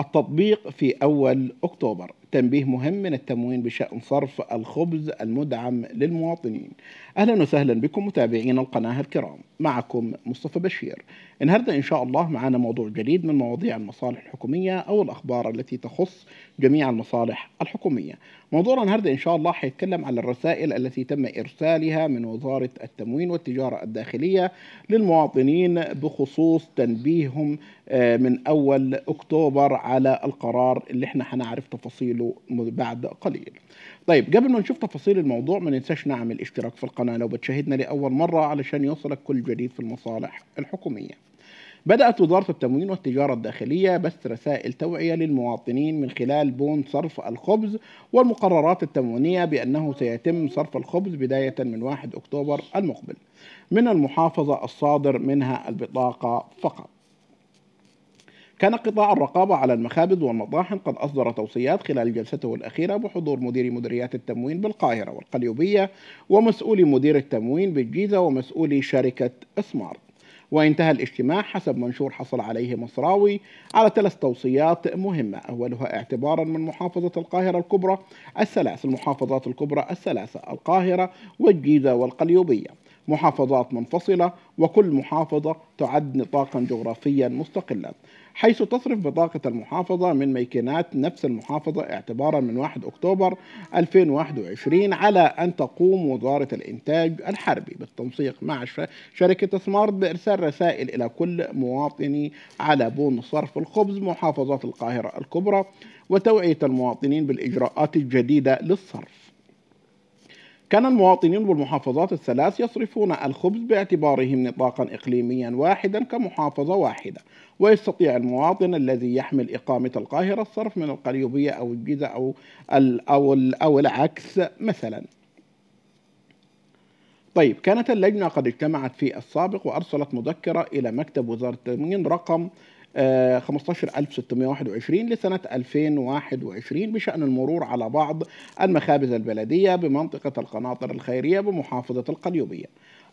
التطبيق في أول أكتوبر تنبيه مهم من التموين بشأن صرف الخبز المدعم للمواطنين أهلا وسهلا بكم متابعين القناة الكرام معكم مصطفى بشير النهاردة إن شاء الله معنا موضوع جديد من مواضيع المصالح الحكومية أو الأخبار التي تخص جميع المصالح الحكومية موضوعنا النهاردة إن شاء الله هيتكلم على الرسائل التي تم إرسالها من وزارة التموين والتجارة الداخلية للمواطنين بخصوص تنبيههم آه، من أول أكتوبر على القرار اللي احنا هنعرف تفاصيله بعد قليل طيب قبل ما نشوف تفاصيل الموضوع ما ننساش نعمل اشتراك في القناة لو بتشاهدنا لأول مرة علشان يوصلك كل الجديد في المصالح الحكومية بدأت وزارة التموين والتجارة الداخلية بث رسائل توعية للمواطنين من خلال بون صرف الخبز والمقررات التموينية بأنه سيتم صرف الخبز بداية من 1 أكتوبر المقبل من المحافظة الصادر منها البطاقة فقط كان قطاع الرقابة على المخابز والمطاحن قد أصدر توصيات خلال جلسته الأخيرة بحضور مدير مديريات التموين بالقاهرة والقليوبية ومسؤولي مدير التموين بالجيزة ومسؤولي شركة سمارت وانتهى الاجتماع حسب منشور حصل عليه مصراوي على ثلاث توصيات مهمة أولها اعتبارا من محافظة القاهرة الكبرى الثلاث المحافظات الكبرى الثلاثة القاهرة والجيزة والقليوبية محافظات منفصلة وكل محافظة تعد نطاقا جغرافيا مستقلا حيث تصرف بطاقة المحافظة من ميكنات نفس المحافظة اعتبارا من 1 أكتوبر 2021 على أن تقوم وزارة الإنتاج الحربي بالتنسيق مع شركة سمارت بإرسال رسائل إلى كل مواطني على بون صرف الخبز محافظة القاهرة الكبرى وتوعية المواطنين بالإجراءات الجديدة للصرف كان المواطنين بالمحافظات الثلاث يصرفون الخبز باعتبارهم نطاقا إقليميا واحدا كمحافظة واحدة ويستطيع المواطن الذي يحمل إقامة القاهرة الصرف من القليوبية أو الجيزة أو, أو, أو العكس مثلا طيب كانت اللجنة قد اجتمعت في السابق وأرسلت مذكرة إلى مكتب وزارة التموين رقم 15621 آه، لسنة 2021 بشأن المرور على بعض المخابز البلدية بمنطقة القناطر الخيرية بمحافظة القليوبية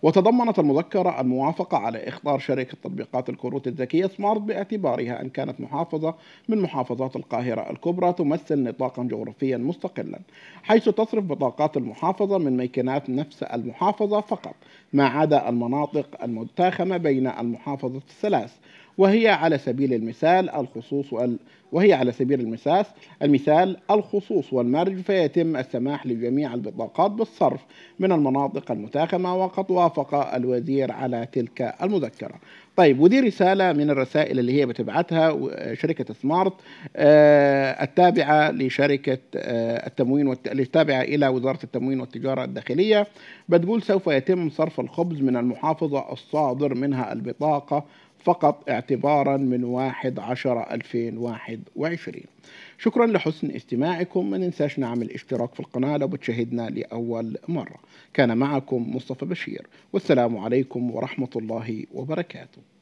وتضمنت المذكرة الموافقة على إخطار شركة تطبيقات الكروت الذكية سمارت باعتبارها أن كانت محافظة من محافظات القاهرة الكبرى تمثل نطاقا جغرافيا مستقلا حيث تصرف بطاقات المحافظة من ميكنات نفس المحافظة فقط ما عدا المناطق المتاخمة بين المحافظة الثلاث وهي على سبيل المثال الخصوص وال... وهي على سبيل المثال المثال الخصوص والمرج فيتم السماح لجميع البطاقات بالصرف من المناطق المتاخمة وقد وافق الوزير على تلك المذكرة طيب ودي رسالة من الرسائل اللي هي بتبعتها شركة سمارت آه، التابعة لشركة آه، التموين والت... التابعة إلى وزارة التموين والتجارة الداخلية بتقول سوف يتم صرف الخبز من المحافظة الصادر منها البطاقة فقط اعتبارا من 1 10 2021 شكرا لحسن استماعكم ما ننساش نعمل اشتراك في القناة لو بتشاهدنا لأول مرة كان معكم مصطفى بشير والسلام عليكم ورحمة الله وبركاته